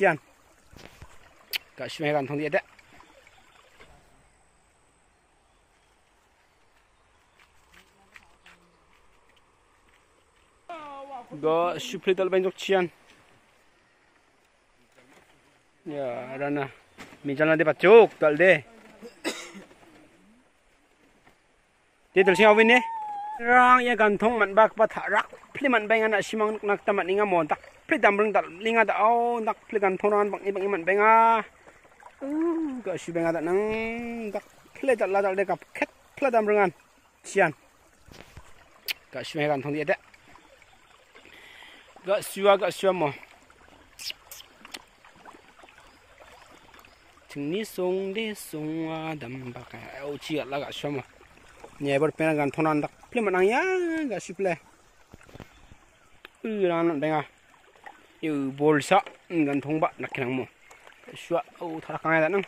线，搞西梅港通电站。Go supli dal banyak cian. Ya, ada na, Mijalan nanti pacok dal deh, Dia terusnya awin nih. ร่างยังกันทงมันบักปะทะรักพลิมันเบงปันนักชิมังนักตะมันนิงามอนตักพลิดำรงตัดลิงาตะเอานักพลิกันทงนันบังอีบังอีมันเบ็นอ่ะก็ชิบังตันังตักพลิดำราตัดเด็กกับแคทพลิดำรงอันเชียนก็ชิมังกันทงเดียดก็ชิวก็ชิวมั้งถึงนี้ส่งได้ส่งอาดัมบักเอาเชียร์แล้วก็ชิมั้ nye bor pena gan thonan dak ple manang ya ga siple u ran denga yu bolsa gan thong ba nakhinang mo shua au thara kang ya nang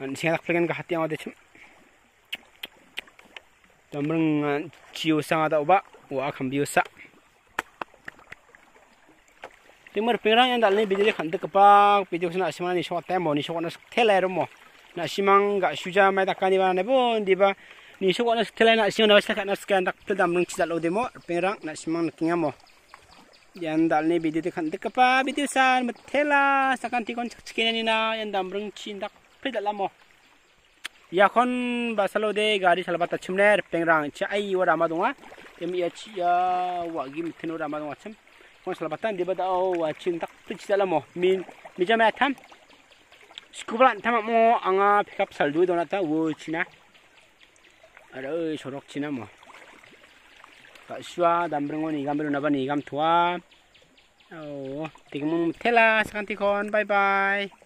an singa dak plegan ga hati ang de chim tamrang chiu sanga da ba wa kham biusa timur pingrang yang dalni bijili khanda kepak pijuk sana asimana ni shok temo ni shok na thela romo na simang ga suja mai takani ba di ba ni so wala stela na si na wasa kat nas kan dak tel mung rung odemo perang na simang nakinga mo yang dal ni bidi kan dak pa bidi san metela sakan tikon ni na yang dam rung pida pedal mo yakon basalo de gari salbata chimner pengrang cha ai wa ma dunga em ya chi ya wa gim mitno ra ma dunga chim kon salbata de bada o oh, wa tak tu salamo min mi jama tam mo anga pickup saldu donata wo china อะไรเอ้ยชอรกชินะมั้งแต่ชัวดัมเบลงนี่กัมเบลนับนี่กัมทัวโอ้ติ๊กมุมเทล่าสังติคอนบายบาย